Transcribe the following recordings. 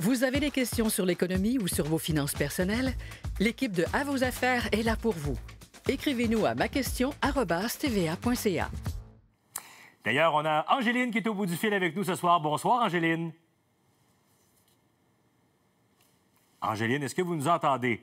Vous avez des questions sur l'économie ou sur vos finances personnelles L'équipe de À vos affaires est là pour vous. Écrivez-nous à maquestion@tva.ca. D'ailleurs, on a Angéline qui est au bout du fil avec nous ce soir. Bonsoir Angéline. Angéline, est-ce que vous nous entendez?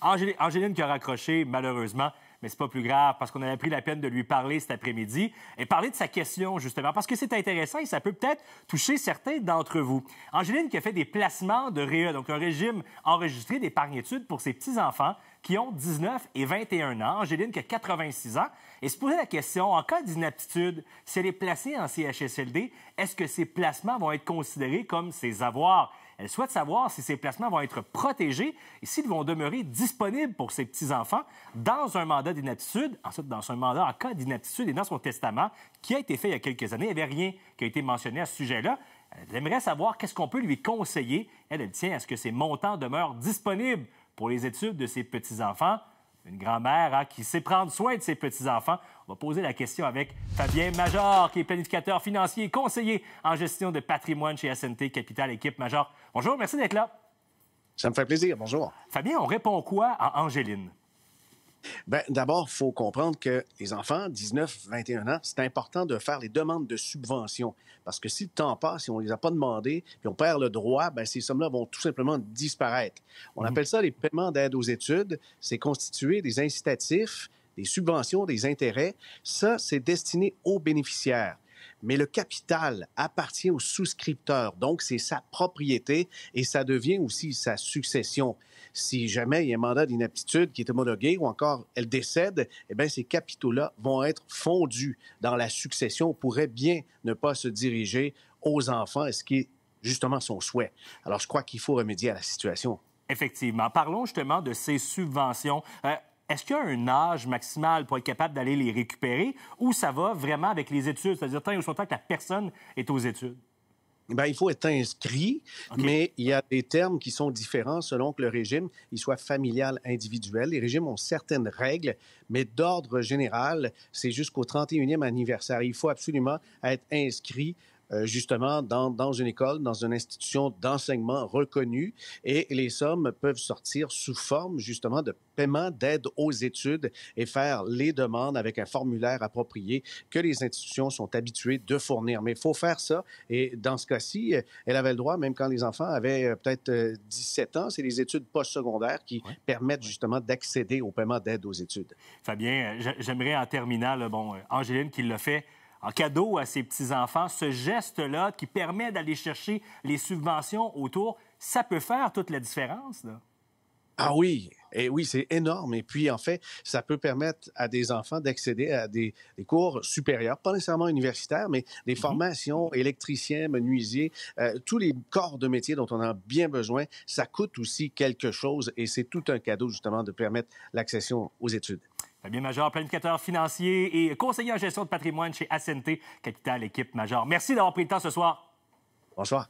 Angéline, Angéline qui a raccroché, malheureusement mais c'est pas plus grave parce qu'on avait pris la peine de lui parler cet après-midi et parler de sa question, justement, parce que c'est intéressant et ça peut peut-être toucher certains d'entre vous. Angéline qui a fait des placements de REA, e, donc un régime enregistré d'épargne études pour ses petits-enfants qui ont 19 et 21 ans. Angéline qui a 86 ans. Et se poser la question, en cas d'inaptitude, si elle est placée en CHSLD, est-ce que ces placements vont être considérés comme ses avoirs? Elle souhaite savoir si ces placements vont être protégés et s'ils vont demeurer disponibles pour ses petits-enfants dans un mandat d'inaptitude, ensuite dans un mandat en cas d'inaptitude et dans son testament qui a été fait il y a quelques années. Il n'y avait rien qui a été mentionné à ce sujet-là. Elle aimerait savoir qu'est-ce qu'on peut lui conseiller. elle tient à ce que ces montants demeurent disponibles pour les études de ses petits-enfants une grand-mère hein, qui sait prendre soin de ses petits-enfants. On va poser la question avec Fabien Major, qui est planificateur financier et conseiller en gestion de patrimoine chez SNT Capital Équipe Major. Bonjour, merci d'être là. Ça me fait plaisir, bonjour. Fabien, on répond quoi à Angéline? Ben d'abord, il faut comprendre que les enfants, 19, 21 ans, c'est important de faire les demandes de subventions. Parce que si le temps passe, si on ne les a pas demandées, puis on perd le droit, ben ces sommes-là vont tout simplement disparaître. On mmh. appelle ça les paiements d'aide aux études. C'est constitué des incitatifs, des subventions, des intérêts. Ça, c'est destiné aux bénéficiaires mais le capital appartient au souscripteur, donc c'est sa propriété et ça devient aussi sa succession. Si jamais il y a un mandat d'inaptitude qui est homologué ou encore elle décède, eh bien ces capitaux-là vont être fondus dans la succession, pourrait bien ne pas se diriger aux enfants, ce qui est justement son souhait. Alors je crois qu'il faut remédier à la situation. Effectivement. Parlons justement de ces subventions. Euh, est-ce qu'il y a un âge maximal pour être capable d'aller les récupérer ou ça va vraiment avec les études? C'est-à-dire, tant et que la personne est aux études. Bien, il faut être inscrit, mais il y a des termes qui sont différents selon que le régime soit familial, individuel. Les régimes ont certaines règles, mais d'ordre général, c'est jusqu'au 31e anniversaire. Il faut absolument être inscrit euh, justement dans, une école, dans une institution d'enseignement reconnue et les sommes peuvent sortir sous forme justement de paiement d'aide aux études et faire les demandes avec un formulaire approprié que les institutions sont habituées de fournir. Mais il faut faire ça et dans ce cas-ci, elle avait le droit, même quand les enfants avaient euh, peut-être 17 euh, ans, c'est les études postsecondaires qui permettent justement d'accéder au paiement d'aide aux études. Fabien, j'aimerais en terminant, bon, Angéline qui l'a fait, en cadeau à ces petits-enfants ce geste-là qui permet d'aller chercher les subventions autour. Ça peut faire toute la différence. Là. Ah oui, et eh oui, c'est énorme. Et puis, en fait, ça peut permettre à des enfants d'accéder à des, cours supérieurs, pas nécessairement universitaires, mais des mhm. formations, électriciens, menuisiers, euh, tous les corps de métier dont on a bien besoin. Ça coûte aussi quelque chose et c'est tout un cadeau, justement, de permettre l'accession aux études. Fabien Major, planificateur financier et conseiller en gestion de patrimoine chez ASNT Capital Équipe Major. Merci d'avoir pris le temps ce soir. Bonsoir.